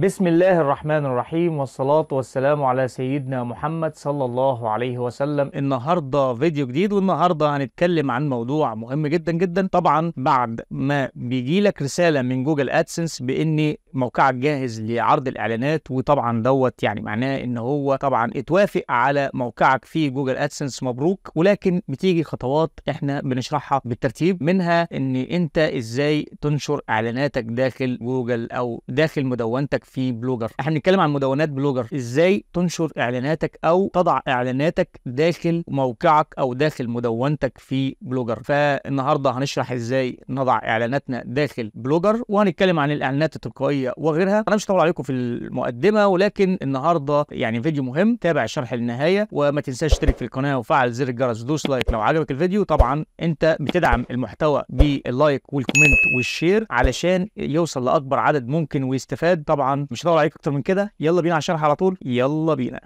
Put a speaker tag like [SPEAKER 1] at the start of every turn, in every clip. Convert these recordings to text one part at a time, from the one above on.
[SPEAKER 1] بسم الله الرحمن الرحيم والصلاة والسلام على سيدنا محمد صلى الله عليه وسلم النهاردة فيديو جديد والنهاردة هنتكلم عن موضوع مهم جدا جدا طبعا بعد ما بيجيلك رسالة من جوجل ادسنس بان موقعك جاهز لعرض الاعلانات وطبعا دوت يعني معناه ان هو طبعا اتوافق على موقعك في جوجل ادسنس مبروك ولكن بتيجي خطوات احنا بنشرحها بالترتيب منها ان انت ازاي تنشر اعلاناتك داخل جوجل او داخل مدونتك في بلوجر احنا بنتكلم عن مدونات بلوجر ازاي تنشر اعلاناتك او تضع اعلاناتك داخل موقعك او داخل مدونتك في بلوجر فالنهارده هنشرح ازاي نضع اعلاناتنا داخل بلوجر وهنتكلم عن الاعلانات التلقائيه الطبيه وغيرها انا مش هطول عليكم في المقدمه ولكن النهارده يعني فيديو مهم تابع الشرح للنهايه وما تنساش تشترك في القناه وفعل زر الجرس دوس لايك لو عجبك الفيديو طبعا انت بتدعم المحتوى باللايك والكومنت والشير علشان يوصل لاكبر عدد ممكن ويستفاد طبعا مش هطول عليكم اكتر من كده يلا بينا على الشرح على طول يلا بينا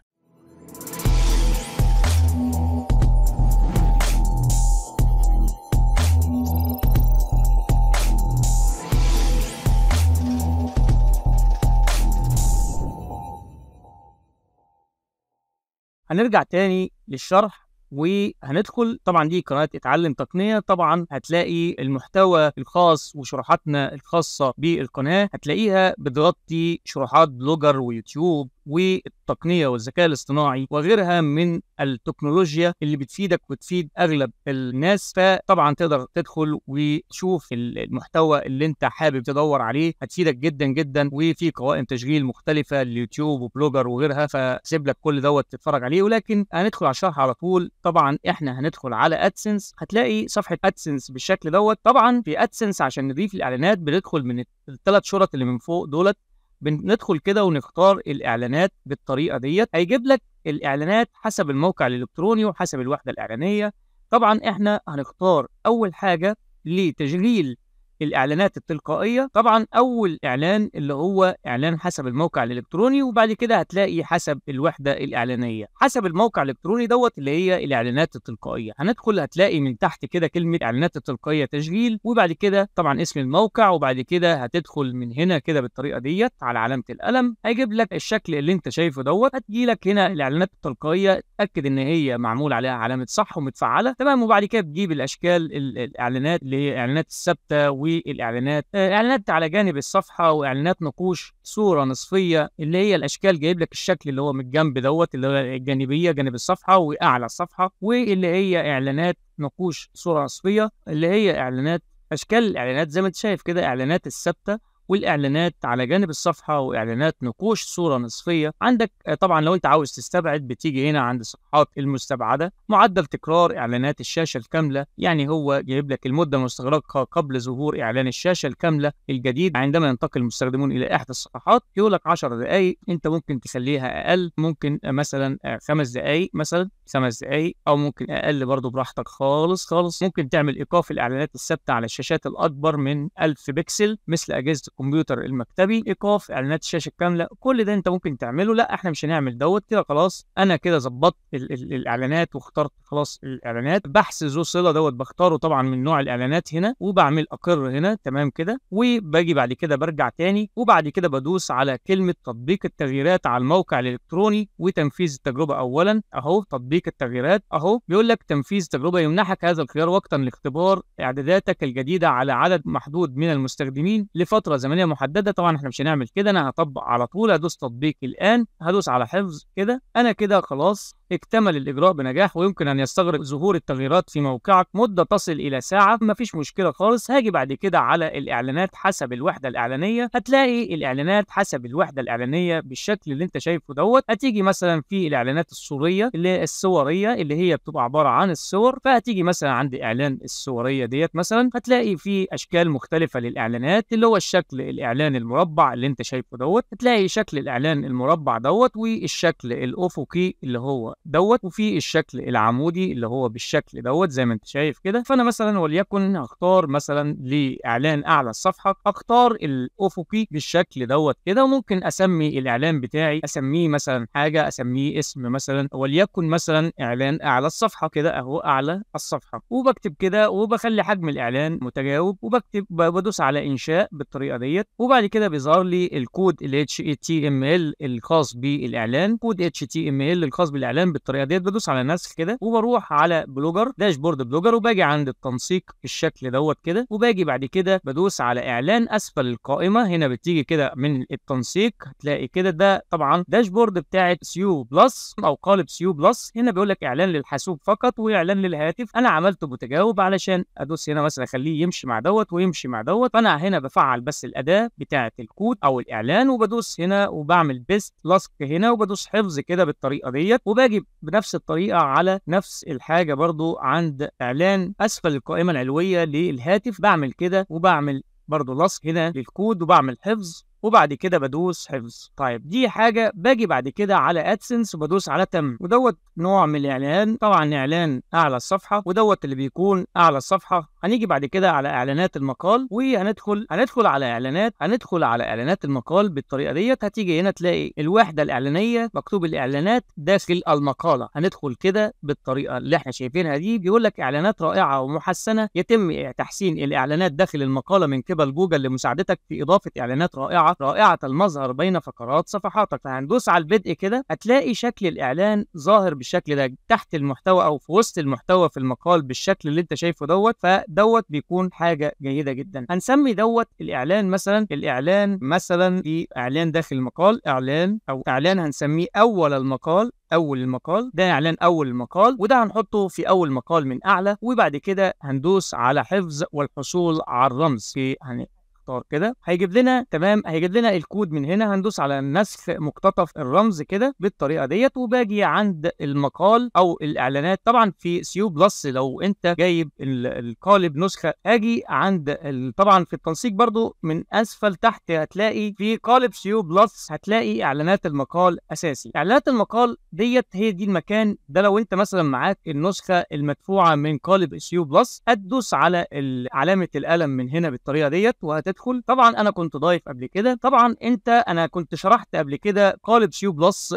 [SPEAKER 1] هنرجع تاني للشرح وهندخل طبعا دي قناه اتعلم تقنيه طبعا هتلاقي المحتوى الخاص وشروحاتنا الخاصه بالقناه هتلاقيها بتغطي شروحات بلوجر ويوتيوب والتقنيه والذكاء الاصطناعي وغيرها من التكنولوجيا اللي بتفيدك وتفيد اغلب الناس فطبعا تقدر تدخل وتشوف المحتوى اللي انت حابب تدور عليه هتفيدك جدا جدا وفي قوائم تشغيل مختلفه ليوتيوب وبلوجر وغيرها فسيب لك كل دوت تتفرج عليه ولكن هندخل على الشرح على طول طبعا احنا هندخل على ادسنس هتلاقي صفحه ادسنس بالشكل دوت طبعا في ادسنس عشان نضيف الاعلانات بندخل من الثلاث شرط اللي من فوق دولت بندخل كده ونختار الاعلانات بالطريقه ديت هيجيب لك الاعلانات حسب الموقع الالكتروني وحسب الوحده الاعلانيه طبعا احنا هنختار اول حاجه لتشغيل الاعلانات التلقائيه طبعا اول اعلان اللي هو اعلان حسب الموقع الالكتروني وبعد كده هتلاقي حسب الوحده الاعلانيه حسب الموقع الالكتروني دوت اللي هي الاعلانات التلقائيه هندخل هتلاقي من تحت كده كلمه اعلانات التلقائيه تشغيل وبعد كده طبعا اسم الموقع وبعد كده هتدخل من هنا كده بالطريقه ديت على علامه القلم هيجيب لك الشكل اللي انت شايفه دوت هتجي لك هنا الاعلانات التلقائيه اتاكد ان هي معمول عليها علامه صح ومتفعله تمام وبعد كده تجيب الاشكال الاعلانات اللي هي اعلانات الثابته و الإعلانات آه، إعلانات على جانب الصفحة وإعلانات نقوش صورة نصفية اللي هي الأشكال جايب لك الشكل اللي هو من الجنب دوت اللي هو الجانبية جانب الصفحة وأعلى الصفحة واللي هي إعلانات نقوش صورة نصفية اللي هي إعلانات أشكال الإعلانات زي ما أنت شايف كده إعلانات الثابتة والاعلانات على جانب الصفحه واعلانات نقوش صوره نصفيه عندك آه، طبعا لو انت عاوز تستبعد بتيجي هنا عند صفحات المستبعده معدل تكرار اعلانات الشاشه الكامله يعني هو جايب لك المده المستغرقه قبل ظهور اعلان الشاشه الكامله الجديد عندما ينتقل المستخدمون الى احدى الصفحات يقول لك 10 دقائق انت ممكن تخليها اقل ممكن آه، آه، مثلا خمس دقائق مثلا خمس دقائق او ممكن اقل برضه براحتك خالص خالص ممكن تعمل ايقاف الاعلانات الثابته على الشاشات الاكبر من 1000 بكسل مثل اجهزه الكمبيوتر المكتبي ايقاف اعلانات الشاشه الكامله كل ده انت ممكن تعمله لا احنا مش هنعمل دوت كده خلاص انا كده ظبطت الاعلانات واخترت خلاص الاعلانات بحث ذو صله دوت بختاره طبعا من نوع الاعلانات هنا وبعمل اقر هنا تمام كده وباجي بعد كده برجع تاني وبعد كده بدوس على كلمه تطبيق التغييرات على الموقع الالكتروني وتنفيذ التجربه اولا اهو تطبيق التغييرات اهو بيقول لك تنفيذ تجربه يمنحك هذا الخيار وقتا لاختبار اعداداتك الجديده على عدد محدود من المستخدمين لفتره زمنيه محدده طبعا احنا مش هنعمل كده انا هطبق على طول هدوس تطبيق الان هدوس على حفظ كده انا كده خلاص اكتمل الإجراء بنجاح ويمكن أن يستغرق ظهور التغييرات في موقعك مدة تصل إلى ساعة مفيش مشكلة خالص هاجي بعد كده على الإعلانات حسب الوحدة الإعلانية هتلاقي الإعلانات حسب الوحدة الإعلانية بالشكل اللي أنت شايفه دوت هتيجي مثلا في الإعلانات الصورية اللي هي الصورية اللي هي بتبقى عبارة عن الصور فهتيجي مثلا عند إعلان الصورية ديت مثلا هتلاقي في أشكال مختلفة للإعلانات اللي هو الشكل الإعلان المربع اللي أنت شايفه دوت هتلاقي شكل الإعلان المربع دوت والشكل الأفقي اللي هو دوت وفي الشكل العمودي اللي هو بالشكل دوت زي ما انت شايف كده فانا مثلا وليكن هختار مثلا لاعلان اعلى الصفحه اختار الافقي بالشكل دوت كده وممكن اسمي الاعلان بتاعي اسميه مثلا حاجه اسميه اسم مثلا وليكن مثلا اعلان اعلى الصفحه كده اهو اعلى الصفحه وبكتب كده وبخلي حجم الاعلان متجاوب وبكتب بدوس على انشاء بالطريقه ديت وبعد كده بيظهر لي الكود ال HTML الخاص بالاعلان كود HTML الخاص بالاعلان بالطريقه ديت بدوس على نسخ كده وبروح على بلوجر داشبورد بلوجر وباجي عند التنسيق بالشكل دوت كده وباجي بعد كده بدوس على اعلان اسفل القائمه هنا بتيجي كده من التنسيق هتلاقي كده ده طبعا داشبورد بتاعه سيو بلس او قالب سيو بلس هنا بيقول لك اعلان للحاسوب فقط واعلان للهاتف انا عملته متجاوب علشان ادوس هنا مثلا اخليه يمشي مع دوت ويمشي مع دوت فانا هنا بفعل بس الاداه بتاعه الكود او الاعلان وبدوس هنا وبعمل بيست لاسك هنا وبدوس حفظ كده بالطريقه ديت وباجي بنفس الطريقه على نفس الحاجه برضو عند اعلان اسفل القائمه العلويه للهاتف بعمل كده وبعمل برضو لصق هنا للكود وبعمل حفظ وبعد كده بدوس حفظ طيب دي حاجه باجي بعد كده على ادسنس وبدوس على تم ودوت نوع من الاعلان طبعا اعلان اعلى الصفحه ودوت اللي بيكون اعلى الصفحه هنيجي بعد كده على اعلانات المقال وهندخل هندخل على اعلانات هندخل على اعلانات المقال بالطريقه ديت هتيجي هنا تلاقي الوحده الاعلانيه مكتوب الاعلانات داخل المقاله هندخل كده بالطريقه اللي احنا شايفينها دي بيقول لك اعلانات رائعه ومحسنه يتم تحسين الاعلانات داخل المقاله من قبل جوجل لمساعدتك في اضافه اعلانات رائعه رائعة المظهر بين فقرات صفحاتك فهندوس على البدء كده هتلاقي شكل الإعلان ظاهر بالشكل ده تحت المحتوى أو في وسط المحتوى في المقال بالشكل اللي أنت شايفه دوت فدوت بيكون حاجة جيدة جدا هنسمي دوت الإعلان مثلا الإعلان مثلا في إعلان داخل المقال إعلان أو إعلان هنسميه أول المقال اول المقال ده اعلان اول المقال وده هنحطه في اول مقال من اعلى وبعد كده هندوس على حفظ والحصول على الرمز في يعني اختار كده هيجيب لنا تمام هيجيب لنا الكود من هنا هندوس على نسخ مقتطف الرمز كده بالطريقه ديت وباجي عند المقال او الاعلانات طبعا في سيو بلس لو انت جايب القالب نسخه اجي عند طبعا في التنسيق برضو من اسفل تحت هتلاقي في قالب سيو بلس هتلاقي اعلانات المقال اساسي اعلانات المقال ديت هي دي المكان ده لو انت مثلا معاك النسخه المدفوعه من قالب سيو بلس هتدوس على علامه القلم من هنا بالطريقه ديت وهتدخل تدخل طبعا انا كنت ضايف قبل كده طبعا انت انا كنت شرحت قبل كده قالب سيو بلس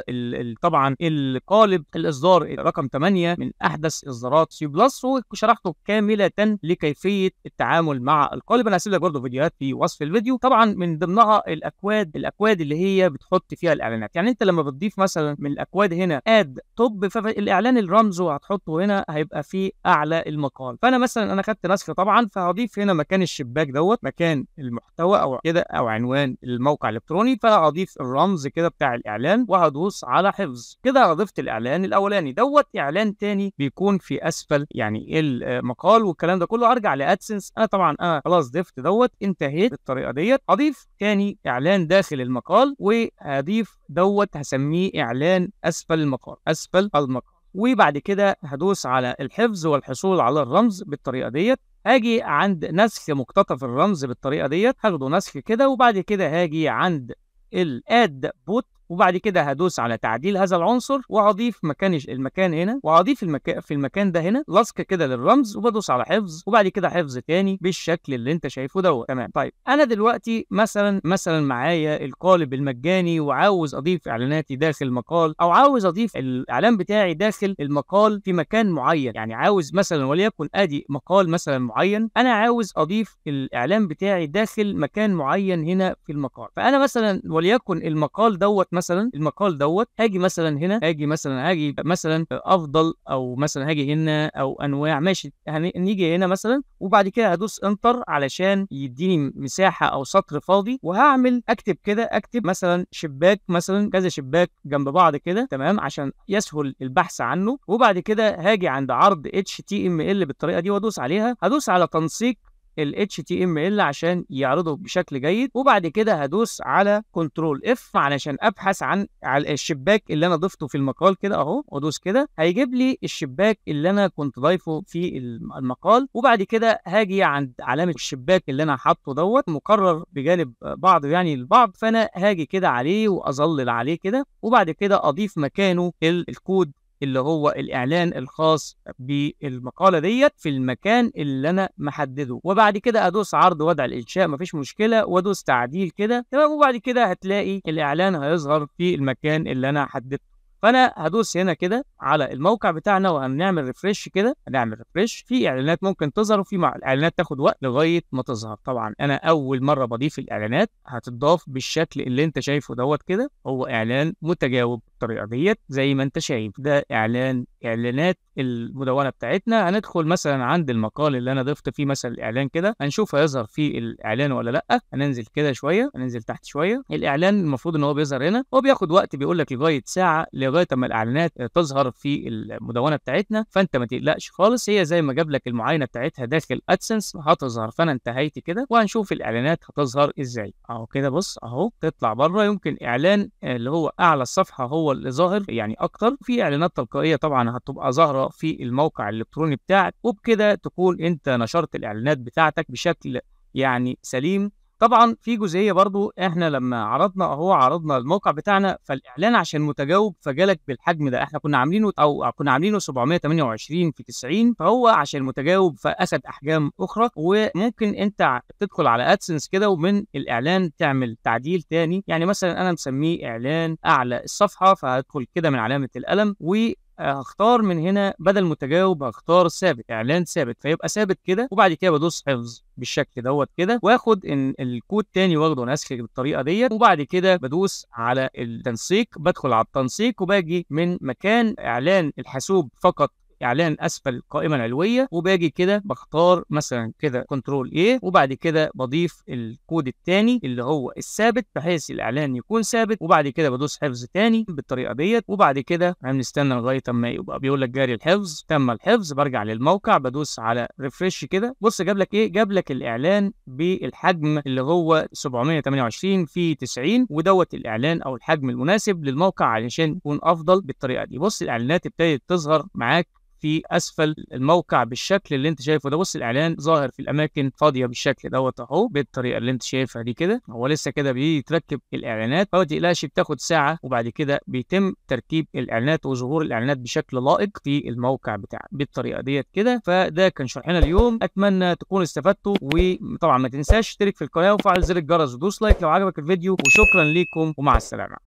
[SPEAKER 1] طبعا القالب الاصدار رقم 8 من احدث اصدارات سيو بلس وشرحته كامله لكيفيه التعامل مع القالب انا هسيب لك برضه فيديوهات في وصف الفيديو طبعا من ضمنها الاكواد الاكواد اللي هي بتحط فيها الاعلانات يعني انت لما بتضيف مثلا من الاكواد هنا اد توب فالاعلان الرمز وهتحطه هنا هيبقى في اعلى المقال فانا مثلا انا خدت نسخه طبعا فهضيف هنا مكان الشباك دوت مكان المحتوى او كده او عنوان الموقع الالكتروني فهضيف الرمز كده بتاع الاعلان وهدوس على حفظ كده ضفت الاعلان الاولاني دوت اعلان تاني بيكون في اسفل يعني إيه المقال والكلام ده كله ارجع لادسنس انا طبعا انا خلاص ضفت دوت انتهيت بالطريقه ديت اضيف تاني اعلان داخل المقال وهضيف دوت هسميه اعلان اسفل المقال اسفل المقال وبعد كده هدوس على الحفظ والحصول على الرمز بالطريقه ديت هاجي عند نسخ مقتطف الرمز بالطريقه ديت هاخده نسخ كده وبعد كده هاجي عند الاد بوت وبعد كده هدوس على تعديل هذا العنصر وهضيف مكان المكان هنا وهضيف المكان في المكان ده هنا لصق كده للرمز وبدوس على حفظ وبعد كده حفظ تاني بالشكل اللي انت شايفه دوت تمام طيب انا دلوقتي مثلا مثلا معايا القالب المجاني وعاوز اضيف اعلاناتي داخل مقال او عاوز اضيف الاعلان بتاعي داخل المقال في مكان معين يعني عاوز مثلا وليكن ادي مقال مثلا معين انا عاوز اضيف الاعلان بتاعي داخل مكان معين هنا في المقال فانا مثلا وليكن المقال دوت مثلا المقال دوت هاجي مثلا هنا هاجي مثلا هاجي مثلا افضل او مثلا هاجي هنا او انواع ماشي يعني نيجي هنا مثلا وبعد كده هدوس انتر علشان يديني مساحه او سطر فاضي وهعمل اكتب كده اكتب مثلا شباك مثلا كذا شباك جنب بعض كده تمام عشان يسهل البحث عنه وبعد كده هاجي عند عرض اتش تي ام ال بالطريقه دي وادوس عليها هدوس على تنسيق ال HTML عشان يعرضه بشكل جيد وبعد كده هدوس على Ctrl F علشان ابحث عن على الشباك اللي انا ضفته في المقال كده اهو وادوس كده هيجيب لي الشباك اللي انا كنت ضايفه في المقال وبعد كده هاجي عند علامه الشباك اللي انا حاطه دوت مقرر بجانب بعض يعني البعض فانا هاجي كده عليه واظلل عليه كده وبعد كده اضيف مكانه الكود اللي هو الاعلان الخاص بالمقاله ديت في المكان اللي انا محدده وبعد كده ادوس عرض وضع الانشاء مفيش مشكله وادوس تعديل كده تمام وبعد كده هتلاقي الاعلان هيظهر في المكان اللي انا حددته فانا هدوس هنا كده على الموقع بتاعنا وهنعمل ريفرش كده هنعمل ريفرش في اعلانات ممكن تظهر وفي اعلانات تاخد وقت لغايه ما تظهر طبعا انا اول مره بضيف الاعلانات هتضاف بالشكل اللي انت شايفه دوت كده هو اعلان متجاوب بالطريقه ديت زي ما انت شايف ده اعلان اعلانات المدونه بتاعتنا هندخل مثلا عند المقال اللي انا ضفت فيه مثلا الاعلان كده هنشوف هيظهر فيه الاعلان ولا لا هننزل كده شويه هننزل تحت شويه الاعلان المفروض ان هو بيظهر هنا هو بياخد وقت بيقول لك لغايه ساعه لغايه اما الاعلانات تظهر في المدونه بتاعتنا فانت ما تقلقش خالص هي زي ما جاب لك المعاينه بتاعتها داخل ادسنس هتظهر فانا انتهيت كده وهنشوف الاعلانات هتظهر ازاي اهو كده بص اهو تطلع بره يمكن اعلان اللي هو اعلى الصفحه هو هو اللي ظاهر يعني اكتر في اعلانات تلقائيه طبعا هتبقى ظاهره في الموقع الالكتروني بتاعك وبكده تكون انت نشرت الاعلانات بتاعتك بشكل يعني سليم طبعا في جزئيه برضو احنا لما عرضنا اهو عرضنا الموقع بتاعنا فالاعلان عشان متجاوب فجالك بالحجم ده احنا كنا عاملينه او كنا عاملينه 728 في 90 فهو عشان متجاوب فاخد احجام اخرى وممكن انت تدخل على ادسنس كده ومن الاعلان تعمل تعديل تاني يعني مثلا انا مسميه اعلان اعلى الصفحه فهدخل كده من علامه القلم و هختار من هنا بدل متجاوب هختار ثابت اعلان ثابت فيبقى ثابت كده وبعد كده بدوس حفظ بالشكل دوت كده واخد ان الكود تاني واخده نسخ بالطريقه ديت وبعد كده بدوس على التنسيق بدخل على التنسيق وباجي من مكان اعلان الحاسوب فقط اعلان اسفل القائمه العلويه وباجي كده بختار مثلا كده كنترول ايه وبعد كده بضيف الكود الثاني اللي هو الثابت بحيث الاعلان يكون ثابت وبعد كده بدوس حفظ ثاني بالطريقه ديت وبعد كده هنستنى لغايه اما يبقى بيقول لك جاري الحفظ تم الحفظ برجع للموقع بدوس على ريفرش كده بص جاب لك ايه جاب لك الاعلان بالحجم اللي هو 728 في 90 ودوت الاعلان او الحجم المناسب للموقع علشان يكون افضل بالطريقه دي بص الاعلانات ابتدت تظهر معاك في اسفل الموقع بالشكل اللي انت شايفه ده بص الاعلان ظاهر في الاماكن فاضيه بالشكل دوت اهو بالطريقه اللي انت شايفها دي كده هو لسه كده بيتركب الاعلانات فما تقلقش بتاخد ساعه وبعد كده بيتم تركيب الاعلانات وظهور الاعلانات بشكل لائق في الموقع بتاعك بالطريقه ديت كده فده كان شرحنا اليوم اتمنى تكونوا استفدتوا وطبعا ما تنساش تشترك في القناه وفعل زر الجرس ودوس لايك لو عجبك الفيديو وشكرا ليكم ومع السلامه